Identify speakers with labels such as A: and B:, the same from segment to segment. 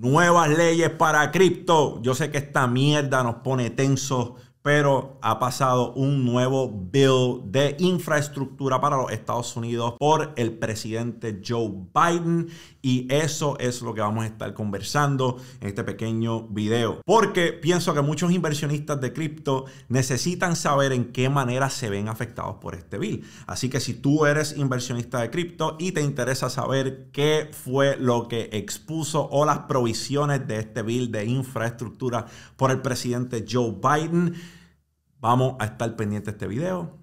A: nuevas leyes para cripto. Yo sé que esta mierda nos pone tensos pero ha pasado un nuevo bill de infraestructura para los Estados Unidos por el presidente Joe Biden y eso es lo que vamos a estar conversando en este pequeño video. Porque pienso que muchos inversionistas de cripto necesitan saber en qué manera se ven afectados por este bill. Así que si tú eres inversionista de cripto y te interesa saber qué fue lo que expuso o las provisiones de este bill de infraestructura por el presidente Joe Biden, Vamos a estar pendiente de este video.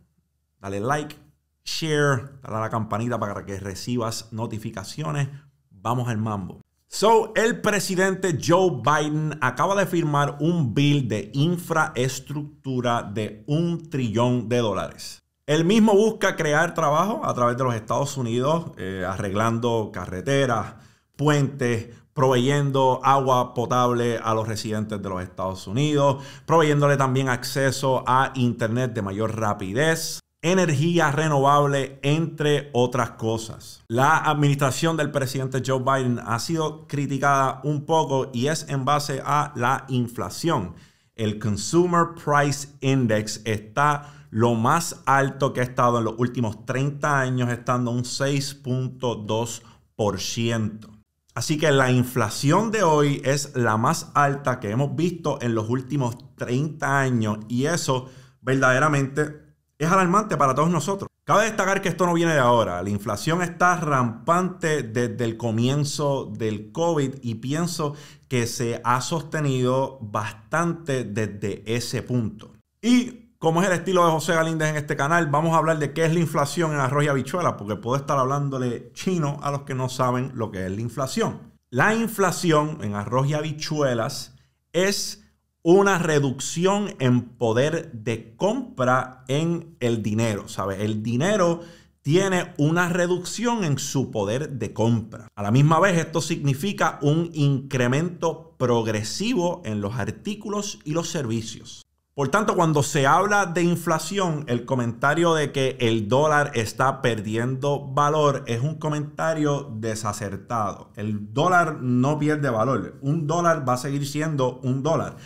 A: Dale like, share, dale la campanita para que recibas notificaciones. Vamos al mambo. So, el presidente Joe Biden acaba de firmar un bill de infraestructura de un trillón de dólares. El mismo busca crear trabajo a través de los Estados Unidos, eh, arreglando carreteras, puentes, proveyendo agua potable a los residentes de los Estados Unidos, proveyéndole también acceso a Internet de mayor rapidez, energía renovable, entre otras cosas. La administración del presidente Joe Biden ha sido criticada un poco y es en base a la inflación. El Consumer Price Index está lo más alto que ha estado en los últimos 30 años, estando un 6.2%. Así que la inflación de hoy es la más alta que hemos visto en los últimos 30 años y eso verdaderamente es alarmante para todos nosotros. Cabe destacar que esto no viene de ahora. La inflación está rampante desde el comienzo del COVID y pienso que se ha sostenido bastante desde ese punto. Y como es el estilo de José Galíndez en este canal, vamos a hablar de qué es la inflación en arroz y habichuelas, porque puedo estar hablándole chino a los que no saben lo que es la inflación. La inflación en arroz y habichuelas es una reducción en poder de compra en el dinero, El dinero tiene una reducción en su poder de compra. A la misma vez, esto significa un incremento progresivo en los artículos y los servicios. Por tanto, cuando se habla de inflación, el comentario de que el dólar está perdiendo valor es un comentario desacertado. El dólar no pierde valor. Un dólar va a seguir siendo un dólar.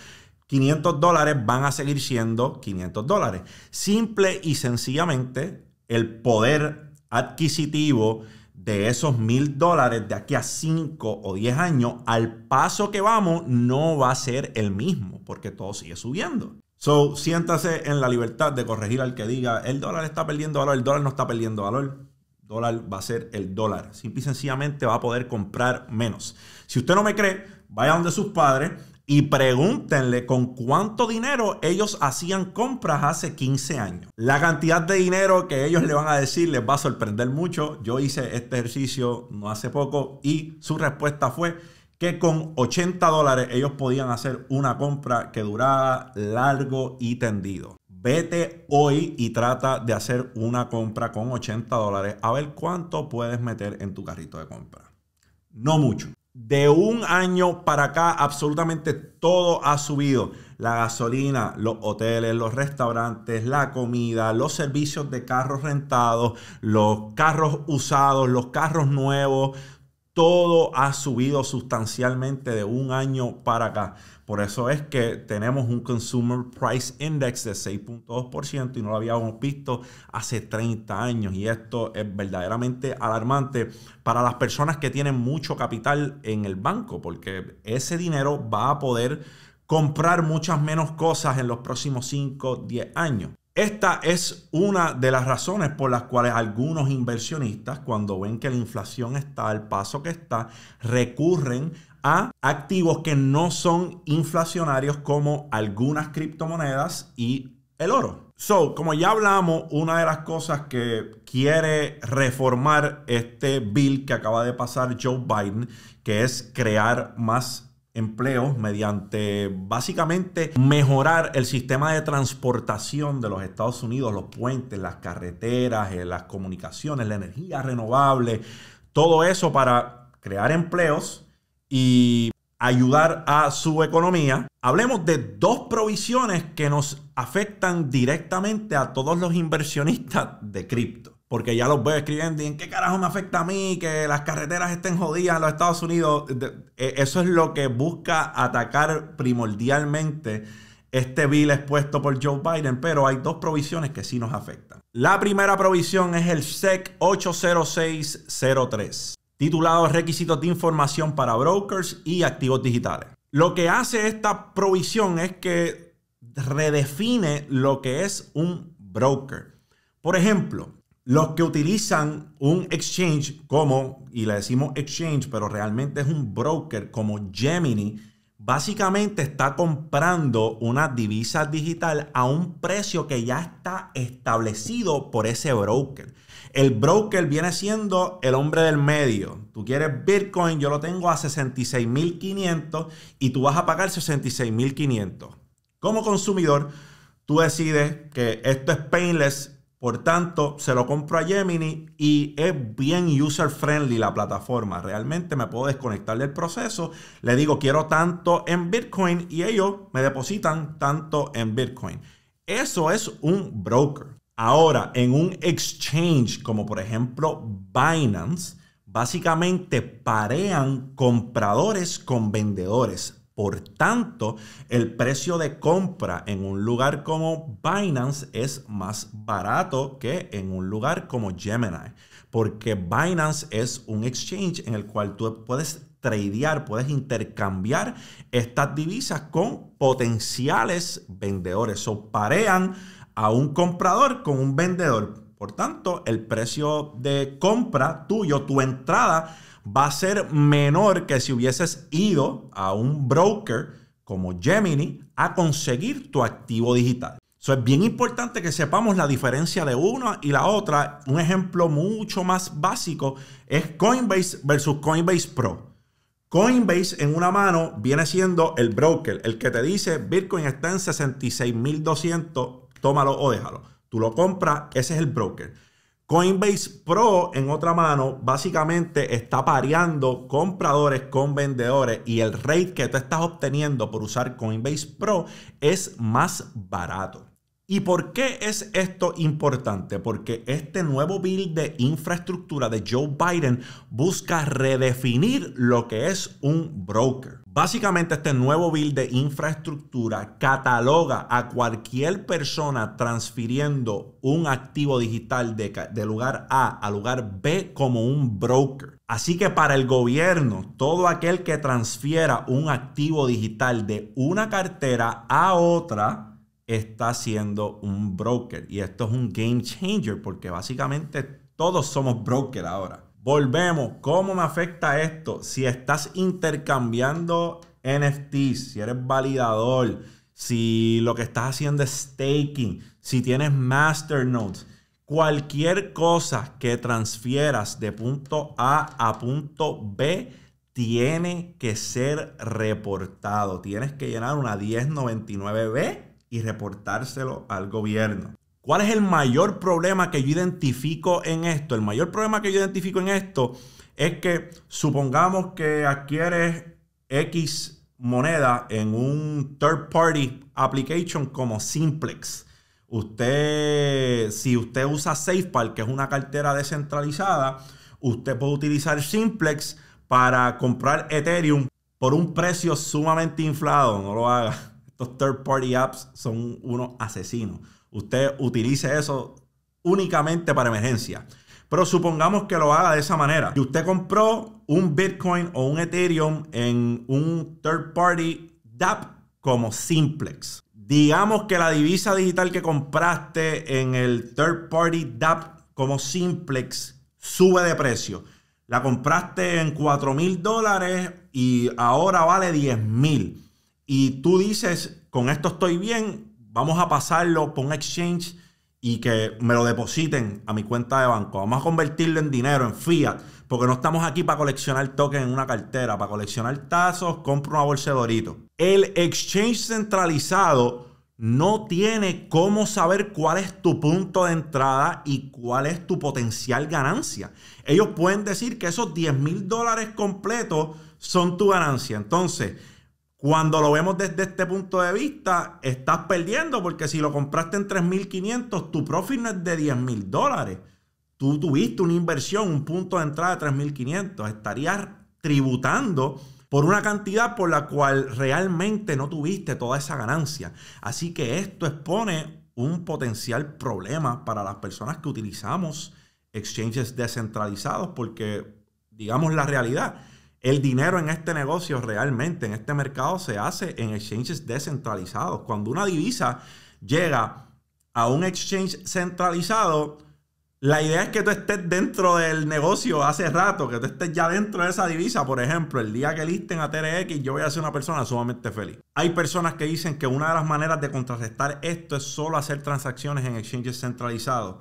A: 500 dólares van a seguir siendo 500 dólares. Simple y sencillamente, el poder adquisitivo de esos mil dólares de aquí a 5 o 10 años, al paso que vamos, no va a ser el mismo, porque todo sigue subiendo. So, siéntase en la libertad de corregir al que diga, el dólar está perdiendo valor, el dólar no está perdiendo valor. El dólar va a ser el dólar. Simple y sencillamente va a poder comprar menos. Si usted no me cree, vaya donde sus padres y pregúntenle con cuánto dinero ellos hacían compras hace 15 años. La cantidad de dinero que ellos le van a decir les va a sorprender mucho. Yo hice este ejercicio no hace poco y su respuesta fue que con 80 dólares ellos podían hacer una compra que duraba largo y tendido. Vete hoy y trata de hacer una compra con 80 dólares a ver cuánto puedes meter en tu carrito de compra. No mucho. De un año para acá absolutamente todo ha subido. La gasolina, los hoteles, los restaurantes, la comida, los servicios de carros rentados, los carros usados, los carros nuevos todo ha subido sustancialmente de un año para acá. Por eso es que tenemos un Consumer Price Index de 6.2% y no lo habíamos visto hace 30 años. Y esto es verdaderamente alarmante para las personas que tienen mucho capital en el banco, porque ese dinero va a poder comprar muchas menos cosas en los próximos 5, 10 años. Esta es una de las razones por las cuales algunos inversionistas, cuando ven que la inflación está al paso que está, recurren a activos que no son inflacionarios como algunas criptomonedas y el oro. So, como ya hablamos, una de las cosas que quiere reformar este bill que acaba de pasar Joe Biden, que es crear más empleos mediante básicamente mejorar el sistema de transportación de los Estados Unidos, los puentes, las carreteras, eh, las comunicaciones, la energía renovable, todo eso para crear empleos y ayudar a su economía. Hablemos de dos provisiones que nos afectan directamente a todos los inversionistas de cripto porque ya los veo escribiendo y en qué carajo me afecta a mí que las carreteras estén jodidas en los Estados Unidos. E, eso es lo que busca atacar primordialmente este bill expuesto por Joe Biden, pero hay dos provisiones que sí nos afectan. La primera provisión es el e SEC 80603, titulado Requisitos de información para brokers y activos digitales. Lo que hace esta provisión es que redefine lo que es un broker. Por ejemplo, los que utilizan un exchange como, y le decimos exchange, pero realmente es un broker como Gemini, básicamente está comprando una divisa digital a un precio que ya está establecido por ese broker. El broker viene siendo el hombre del medio. Tú quieres Bitcoin, yo lo tengo a 66.500 y tú vas a pagar 66.500. Como consumidor, tú decides que esto es painless por tanto, se lo compro a Gemini y es bien user friendly la plataforma. Realmente me puedo desconectar del proceso. Le digo, quiero tanto en Bitcoin y ellos me depositan tanto en Bitcoin. Eso es un broker. Ahora, en un exchange como por ejemplo Binance, básicamente parean compradores con vendedores por tanto, el precio de compra en un lugar como Binance es más barato que en un lugar como Gemini, porque Binance es un exchange en el cual tú puedes tradear, puedes intercambiar estas divisas con potenciales vendedores. O parean a un comprador con un vendedor. Por tanto, el precio de compra tuyo, tu entrada, va a ser menor que si hubieses ido a un broker como Gemini a conseguir tu activo digital. Eso es bien importante que sepamos la diferencia de una y la otra. Un ejemplo mucho más básico es Coinbase versus Coinbase Pro. Coinbase en una mano viene siendo el broker, el que te dice Bitcoin está en 66.200, tómalo o déjalo. Tú lo compras, ese es el broker. Coinbase Pro, en otra mano, básicamente está pareando compradores con vendedores y el rate que tú estás obteniendo por usar Coinbase Pro es más barato. ¿Y por qué es esto importante? Porque este nuevo bill de infraestructura de Joe Biden busca redefinir lo que es un broker. Básicamente este nuevo bill de infraestructura cataloga a cualquier persona transfiriendo un activo digital de, lugar A a lugar B como un broker. Así que para el gobierno, todo aquel que transfiera un activo digital de una cartera a otra, está siendo un broker. Y esto es un game changer porque básicamente todos somos broker ahora. Volvemos, ¿cómo me afecta esto? Si estás intercambiando NFTs, si eres validador, si lo que estás haciendo es staking, si tienes masternodes, cualquier cosa que transfieras de punto A a punto B tiene que ser reportado. Tienes que llenar una 1099B y reportárselo al gobierno. ¿Cuál es el mayor problema que yo identifico en esto? El mayor problema que yo identifico en esto es que supongamos que adquiere X moneda en un third party application como Simplex. Usted, si usted usa SafePal, que es una cartera descentralizada, usted puede utilizar Simplex para comprar Ethereum por un precio sumamente inflado. No lo haga. Los third party apps son unos asesinos. Usted utilice eso únicamente para emergencia. Pero supongamos que lo haga de esa manera. Y usted compró un Bitcoin o un Ethereum en un third party DApp como Simplex. Digamos que la divisa digital que compraste en el third party DApp como Simplex sube de precio. La compraste en 4 mil dólares y ahora vale $10,000 mil y tú dices, con esto estoy bien, vamos a pasarlo por un exchange y que me lo depositen a mi cuenta de banco. Vamos a convertirlo en dinero, en fiat, porque no estamos aquí para coleccionar tokens en una cartera, para coleccionar tazos, compro una bolsa El exchange centralizado no tiene cómo saber cuál es tu punto de entrada y cuál es tu potencial ganancia. Ellos pueden decir que esos 10 mil dólares completos son tu ganancia. Entonces, cuando lo vemos desde este punto de vista, estás perdiendo porque si lo compraste en 3.500, tu profit no es de 10.000 dólares. Tú tuviste una inversión, un punto de entrada de 3.500. Estarías tributando por una cantidad por la cual realmente no tuviste toda esa ganancia. Así que esto expone un potencial problema para las personas que utilizamos exchanges descentralizados porque, digamos la realidad, el dinero en este negocio realmente, en este mercado, se hace en exchanges descentralizados. Cuando una divisa llega a un exchange centralizado, la idea es que tú estés dentro del negocio hace rato, que tú estés ya dentro de esa divisa. Por ejemplo, el día que listen a TRX, yo voy a ser una persona sumamente feliz. Hay personas que dicen que una de las maneras de contrarrestar esto es solo hacer transacciones en exchanges centralizados.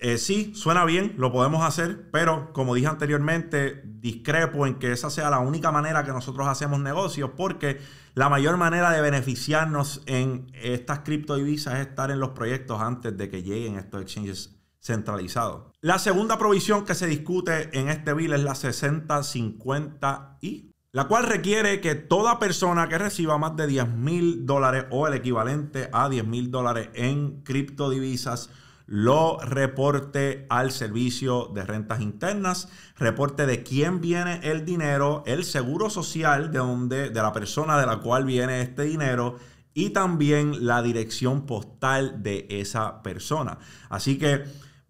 A: Eh, sí, suena bien, lo podemos hacer, pero como dije anteriormente, discrepo en que esa sea la única manera que nosotros hacemos negocios, porque la mayor manera de beneficiarnos en estas criptodivisas es estar en los proyectos antes de que lleguen estos exchanges centralizados. La segunda provisión que se discute en este bill es la 6050 y la cual requiere que toda persona que reciba más de 10 mil dólares o el equivalente a 10 mil dólares en criptodivisas lo reporte al servicio de rentas internas, reporte de quién viene el dinero, el seguro social de de la persona de la cual viene este dinero y también la dirección postal de esa persona. Así que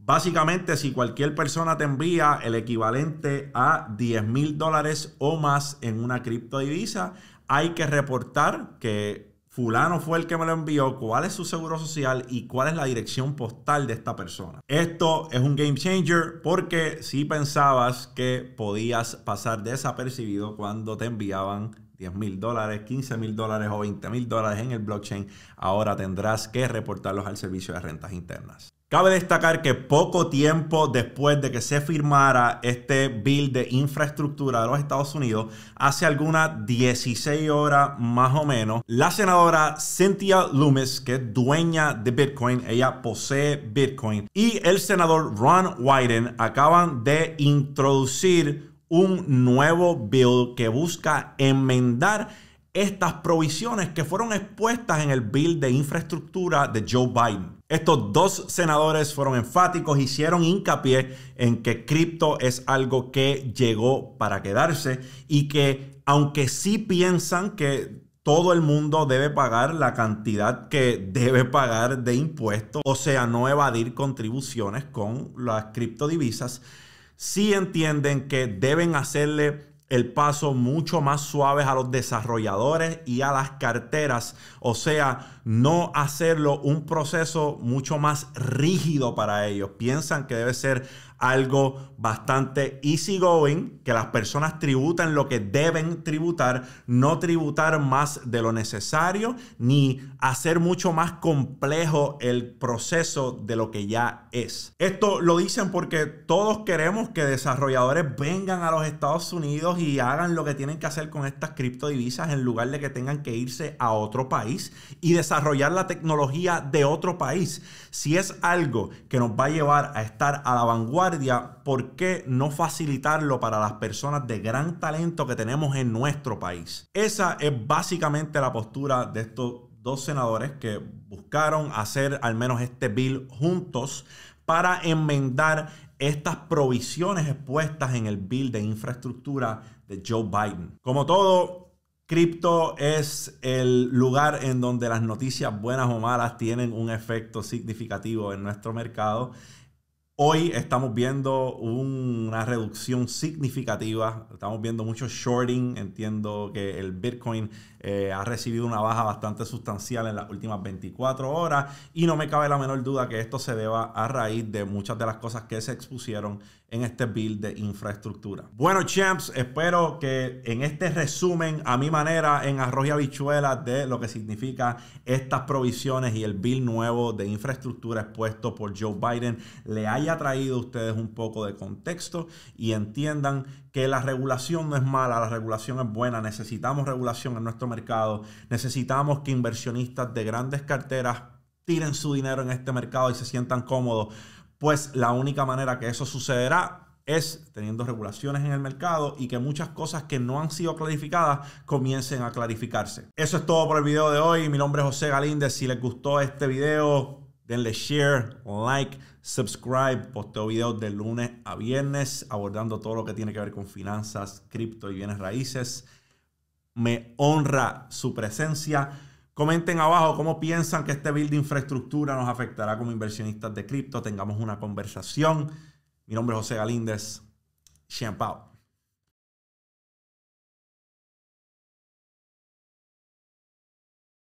A: Básicamente, si cualquier persona te envía el equivalente a 10 mil dólares o más en una criptodivisa, hay que reportar que fulano fue el que me lo envió, cuál es su seguro social y cuál es la dirección postal de esta persona. Esto es un game changer porque si pensabas que podías pasar desapercibido cuando te enviaban 10 mil dólares, 15 mil dólares o 20 mil dólares en el blockchain, ahora tendrás que reportarlos al servicio de rentas internas. Cabe destacar que poco tiempo después de que se firmara este bill de infraestructura de los Estados Unidos, hace algunas 16 horas más o menos, la senadora Cynthia Loomis, que es dueña de Bitcoin, ella posee Bitcoin, y el senador Ron Wyden acaban de introducir un nuevo bill que busca enmendar estas provisiones que fueron expuestas en el bill de infraestructura de Joe Biden. Estos dos senadores fueron enfáticos, hicieron hincapié en que cripto es algo que llegó para quedarse y que aunque sí piensan que todo el mundo debe pagar la cantidad que debe pagar de impuestos, o sea, no evadir contribuciones con las criptodivisas, sí entienden que deben hacerle el paso mucho más suave a los desarrolladores y a las carteras, o sea, no hacerlo un proceso mucho más rígido para ellos. Piensan que debe ser algo bastante going que las personas tributan lo que deben tributar, no tributar más de lo necesario, ni hacer mucho más complejo el proceso de lo que ya es. Esto lo dicen porque todos queremos que desarrolladores vengan a los Estados Unidos y hagan lo que tienen que hacer con estas criptodivisas en lugar de que tengan que irse a otro país y desarrollar la tecnología de otro país. Si es algo que nos va a llevar a estar a la vanguardia, ¿por qué no facilitarlo para las personas de gran talento que tenemos en nuestro país? Esa es básicamente la postura de estos dos senadores que buscaron hacer al menos este bill juntos para enmendar estas provisiones expuestas en el bill de infraestructura de Joe Biden. Como todo, Cripto es el lugar en donde las noticias buenas o malas tienen un efecto significativo en nuestro mercado Hoy estamos viendo una reducción significativa, estamos viendo mucho shorting, entiendo que el Bitcoin eh, ha recibido una baja bastante sustancial en las últimas 24 horas y no me cabe la menor duda que esto se deba a raíz de muchas de las cosas que se expusieron en este bill de infraestructura. Bueno, champs, espero que en este resumen a mi manera en arroz y habichuela de lo que significa estas provisiones y el bill nuevo de infraestructura expuesto por Joe Biden le haya traído a ustedes un poco de contexto y entiendan que la regulación no es mala, la regulación es buena, necesitamos regulación en nuestro mercado, necesitamos que inversionistas de grandes carteras tiren su dinero en este mercado y se sientan cómodos pues la única manera que eso sucederá es teniendo regulaciones en el mercado y que muchas cosas que no han sido clarificadas comiencen a clarificarse. Eso es todo por el video de hoy. Mi nombre es José Galíndez. Si les gustó este video, denle share, like, subscribe. Posteo videos de lunes a viernes abordando todo lo que tiene que ver con finanzas, cripto y bienes raíces. Me honra su presencia. Comenten abajo cómo piensan que este build de infraestructura nos afectará como inversionistas de cripto. Tengamos una conversación. Mi nombre es José Galíndez. out.